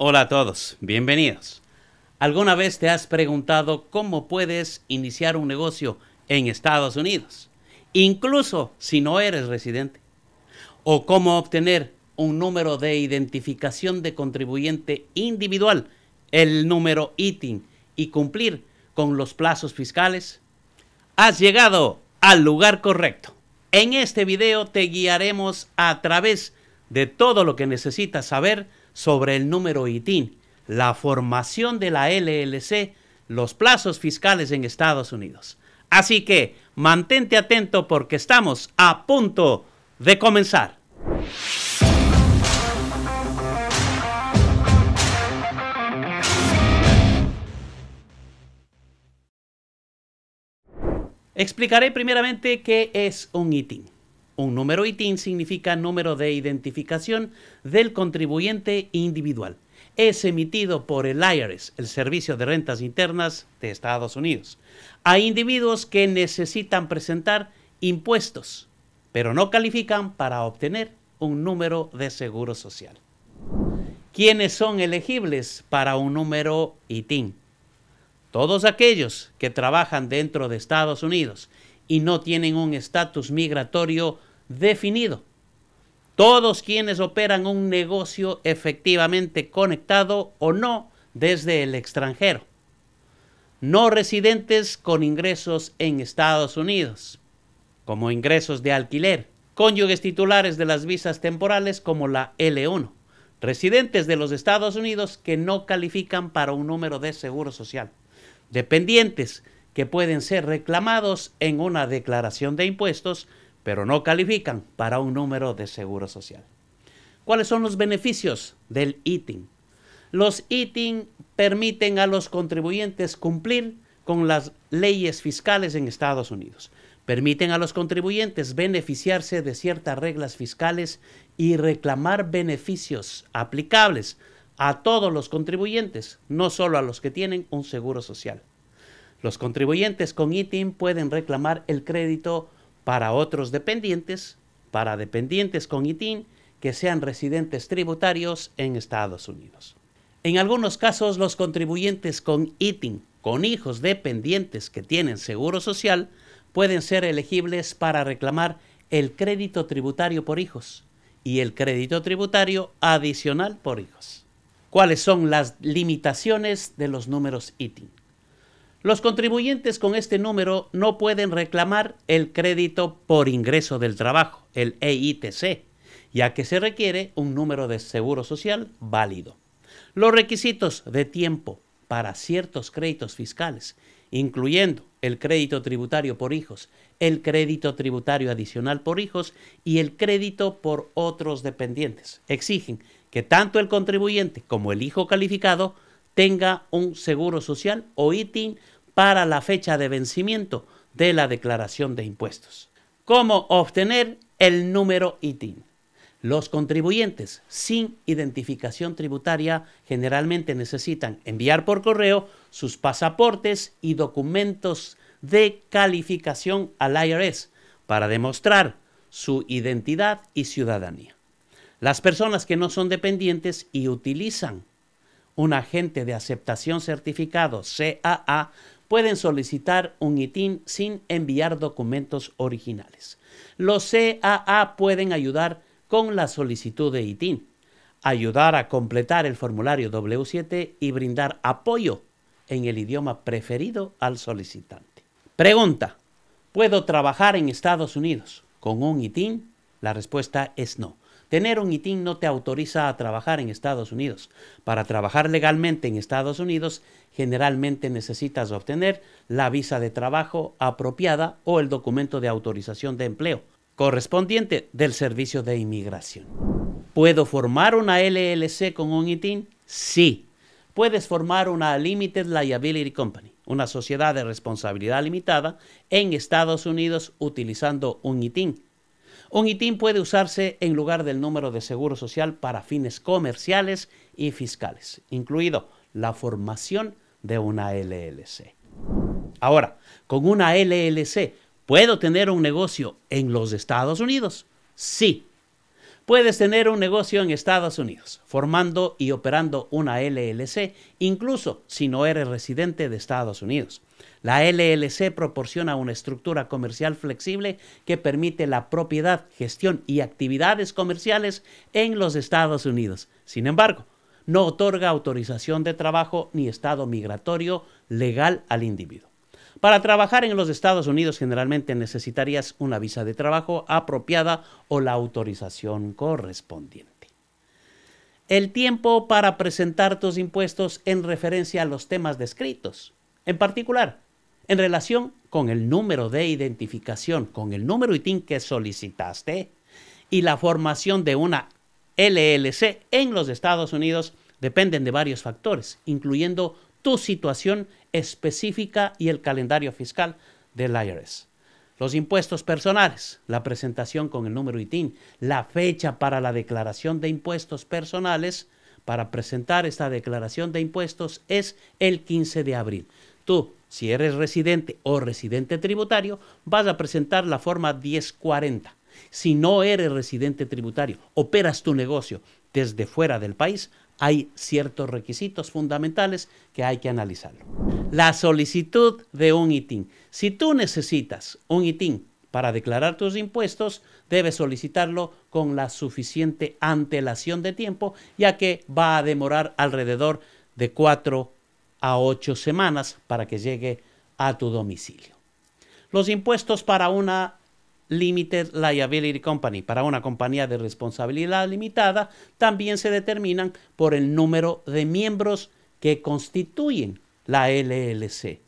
Hola a todos, bienvenidos. ¿Alguna vez te has preguntado cómo puedes iniciar un negocio en Estados Unidos, incluso si no eres residente? ¿O cómo obtener un número de identificación de contribuyente individual, el número ITIN, y cumplir con los plazos fiscales? Has llegado al lugar correcto. En este video te guiaremos a través de todo lo que necesitas saber sobre el número ITIN, la formación de la LLC, los plazos fiscales en Estados Unidos. Así que mantente atento porque estamos a punto de comenzar. Explicaré primeramente qué es un ITIN. Un número ITIN significa número de identificación del contribuyente individual. Es emitido por el IRS, el Servicio de Rentas Internas de Estados Unidos, a individuos que necesitan presentar impuestos, pero no califican para obtener un número de seguro social. ¿Quiénes son elegibles para un número ITIN? Todos aquellos que trabajan dentro de Estados Unidos y no tienen un estatus migratorio definido. Todos quienes operan un negocio efectivamente conectado o no desde el extranjero. No residentes con ingresos en Estados Unidos, como ingresos de alquiler. Cónyuges titulares de las visas temporales como la L1. Residentes de los Estados Unidos que no califican para un número de seguro social. Dependientes que pueden ser reclamados en una declaración de impuestos pero no califican para un número de seguro social. ¿Cuáles son los beneficios del ITIN? Los ITIN permiten a los contribuyentes cumplir con las leyes fiscales en Estados Unidos. Permiten a los contribuyentes beneficiarse de ciertas reglas fiscales y reclamar beneficios aplicables a todos los contribuyentes, no solo a los que tienen un seguro social. Los contribuyentes con ITIN pueden reclamar el crédito para otros dependientes, para dependientes con ITIN que sean residentes tributarios en Estados Unidos. En algunos casos, los contribuyentes con ITIN, con hijos dependientes que tienen seguro social, pueden ser elegibles para reclamar el crédito tributario por hijos y el crédito tributario adicional por hijos. ¿Cuáles son las limitaciones de los números ITIN? Los contribuyentes con este número no pueden reclamar el crédito por ingreso del trabajo, el EITC, ya que se requiere un número de seguro social válido. Los requisitos de tiempo para ciertos créditos fiscales, incluyendo el crédito tributario por hijos, el crédito tributario adicional por hijos y el crédito por otros dependientes, exigen que tanto el contribuyente como el hijo calificado tenga un seguro social o ITIN para la fecha de vencimiento de la declaración de impuestos. ¿Cómo obtener el número ITIN? Los contribuyentes sin identificación tributaria generalmente necesitan enviar por correo sus pasaportes y documentos de calificación al IRS para demostrar su identidad y ciudadanía. Las personas que no son dependientes y utilizan un agente de aceptación certificado CAA pueden solicitar un ITIN sin enviar documentos originales. Los CAA pueden ayudar con la solicitud de ITIN, ayudar a completar el formulario W7 y brindar apoyo en el idioma preferido al solicitante. Pregunta, ¿puedo trabajar en Estados Unidos con un ITIN? La respuesta es no. Tener un ITIN no te autoriza a trabajar en Estados Unidos. Para trabajar legalmente en Estados Unidos, generalmente necesitas obtener la visa de trabajo apropiada o el documento de autorización de empleo correspondiente del Servicio de Inmigración. ¿Puedo formar una LLC con un ITIN? Sí. Puedes formar una Limited Liability Company, una sociedad de responsabilidad limitada en Estados Unidos utilizando un ITIN un ITIN puede usarse en lugar del número de seguro social para fines comerciales y fiscales, incluido la formación de una LLC. Ahora, con una LLC, ¿puedo tener un negocio en los Estados Unidos? Sí, Puedes tener un negocio en Estados Unidos, formando y operando una LLC, incluso si no eres residente de Estados Unidos. La LLC proporciona una estructura comercial flexible que permite la propiedad, gestión y actividades comerciales en los Estados Unidos. Sin embargo, no otorga autorización de trabajo ni estado migratorio legal al individuo. Para trabajar en los Estados Unidos generalmente necesitarías una visa de trabajo apropiada o la autorización correspondiente. El tiempo para presentar tus impuestos en referencia a los temas descritos. En particular, en relación con el número de identificación, con el número ITIN que solicitaste y la formación de una LLC en los Estados Unidos dependen de varios factores, incluyendo tu situación específica y el calendario fiscal del IRS. Los impuestos personales, la presentación con el número ITIN, la fecha para la declaración de impuestos personales, para presentar esta declaración de impuestos es el 15 de abril. Tú, si eres residente o residente tributario, vas a presentar la forma 1040. Si no eres residente tributario, operas tu negocio desde fuera del país, hay ciertos requisitos fundamentales que hay que analizarlo. La solicitud de un ITIN. Si tú necesitas un ITIN para declarar tus impuestos, debes solicitarlo con la suficiente antelación de tiempo, ya que va a demorar alrededor de 4 a 8 semanas para que llegue a tu domicilio. Los impuestos para una Limited Liability Company para una compañía de responsabilidad limitada también se determinan por el número de miembros que constituyen la LLC.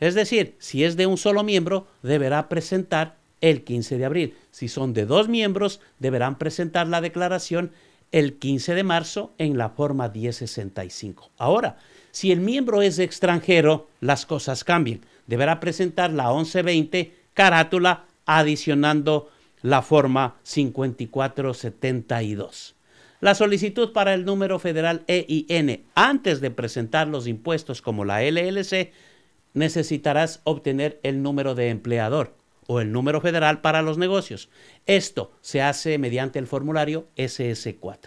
Es decir, si es de un solo miembro, deberá presentar el 15 de abril. Si son de dos miembros, deberán presentar la declaración el 15 de marzo en la forma 1065. Ahora, si el miembro es extranjero, las cosas cambian. Deberá presentar la 1120 carátula adicionando la forma 5472. La solicitud para el número federal EIN antes de presentar los impuestos como la LLC necesitarás obtener el número de empleador o el número federal para los negocios. Esto se hace mediante el formulario SS4.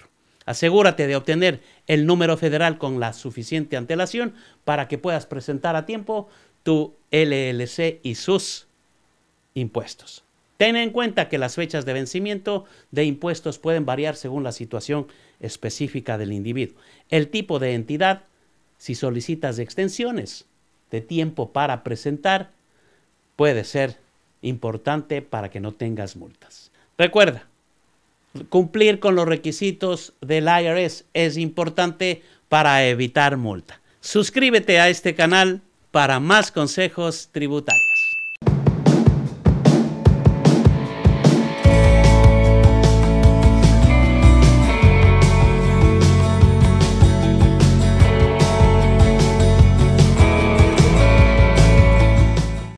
Asegúrate de obtener el número federal con la suficiente antelación para que puedas presentar a tiempo tu LLC y sus impuestos. Ten en cuenta que las fechas de vencimiento de impuestos pueden variar según la situación específica del individuo, el tipo de entidad, si solicitas extensiones de tiempo para presentar, puede ser importante para que no tengas multas. Recuerda, cumplir con los requisitos del IRS es importante para evitar multa. Suscríbete a este canal para más consejos tributarios.